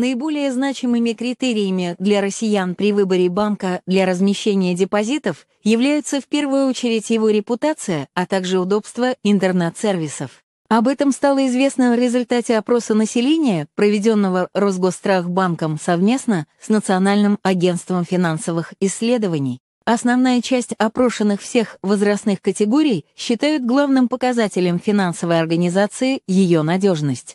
Наиболее значимыми критериями для россиян при выборе банка для размещения депозитов являются в первую очередь его репутация, а также удобство интернет-сервисов. Об этом стало известно в результате опроса населения, проведенного Росгострахбанком совместно с Национальным агентством финансовых исследований. Основная часть опрошенных всех возрастных категорий считают главным показателем финансовой организации ее надежность.